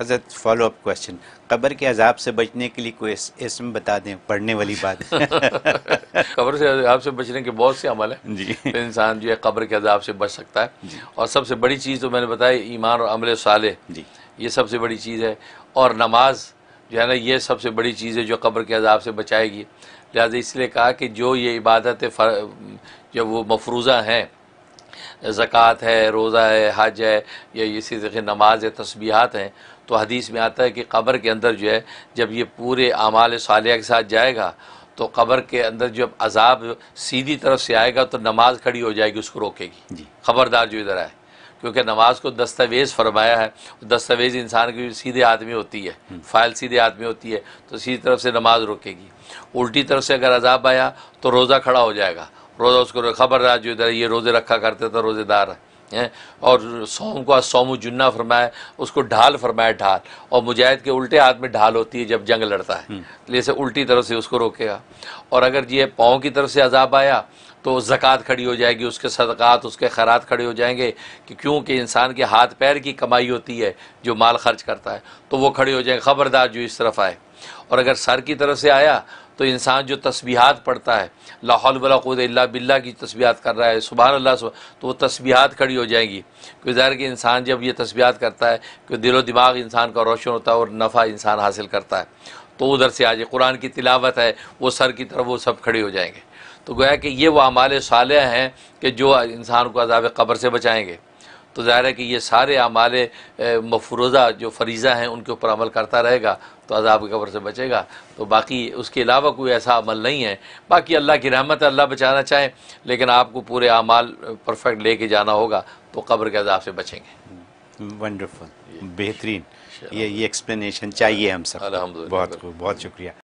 हजरत follow up question कब्र के अजाब से बचने के लिए कोई इसम बता दें पढ़ने वाली बात कब्र से अजाब से बचने के बहुत से अमल हैं जी इंसान जो है कब्र के अजाब से बच सकता है और सबसे बड़ी चीज़ तो मैंने बताया ईमान और अमल साले जी ये सबसे बड़ी चीज़ है और नमाज जो है ना ये सबसे बड़ी चीज़ है जो कब्र के अजाब से बचाएगी लिहाजा इसलिए कहा कि जो ये इबादत जब वो मफरूज़ा हैं ज़क़़त है रोज़ा है हज है या इसी तरह नमाज है तस्बीहात हैं तो हदीस में आता है कि कब्र के अंदर जो है जब ये पूरे आमाल सालिया के साथ जाएगा तो कब्र के अंदर जब अजाब सीधी तरफ से आएगा तो नमाज खड़ी हो जाएगी उसको रोकेगी जी खबरदार जो इधर आए क्योंकि नमाज को दस्तावेज़ फरमाया है दस्तावेज़ इंसान की सीधे आदमी होती है हम्म। फाइल सीधे आदमी होती है तो सीधी तरफ से नमाज रोकेगी उल्टी तरफ से अगर अजाब आया तो रोज़ा खड़ा हो जाएगा रोज़ा उसको खबरदार जो इधर ये रोज़े रखा करते तो रोज़ेदार है और सोम को सोमू जुन्ना फरमाए उसको ढाल फरमाए ढाल और मुजाहिद के उल्टे हाथ में ढाल होती है जब जंग लड़ता है जैसे हम्म। तो उल्टी तरफ से उसको रोकेगा और अगर ये पाँव की तरफ से अजाब आया तो ज़क़़त खड़ी हो जाएगी उसके सदक़ात उसके खैरात खड़े हो जाएंगे कि क्योंकि इंसान के हाथ पैर की कमाई होती है जो माल खर्च करता है तो वो खड़े हो जाएंगे ख़बरदार जो इस तरफ आए और अगर सर की तरफ से आया तो इंसान जो तस्बीहात पढ़ता है लाहौल बलाकूद ख़ुद बिल्ला की तस्बीहात कर रहा है सुबह अल्लाह तो वो तस्बीहात खड़ी हो जाएंगी क्योंकि ज़ाहिर कि इंसान जब ये तस्बीहात करता है कि दिलो दिमाग इंसान का रोशन होता है और नफ़ा इंसान हासिल करता है तो उधर से आ जाए कुरान की तिलावत है वो सर की तरफ वो सब खड़े हो जाएंगे तो गोया कि ये वो हमारे साल हैं कि जो इंसान को अजाब कब्र से बचाएँगे तो ज़ाहिर है कि ये सारे अमाल मफरोज़ा जो फरीज़ा हैं उनके ऊपर अमल करता रहेगा तो अजाब कबर से बचेगा तो बाकी उसके अलावा कोई ऐसा अमल नहीं है बाकी अल्लाह की रहमत अल्लाह बचाना चाहे लेकिन आपको पूरे अमाल परफेक्ट ले जाना होगा तो कब्र के अजाब से बचेंगे वंडरफुल बेहतरीन ये ये एक्सप्लेनेशन चाहिए हम सब बहुत बहुत शुक्रिया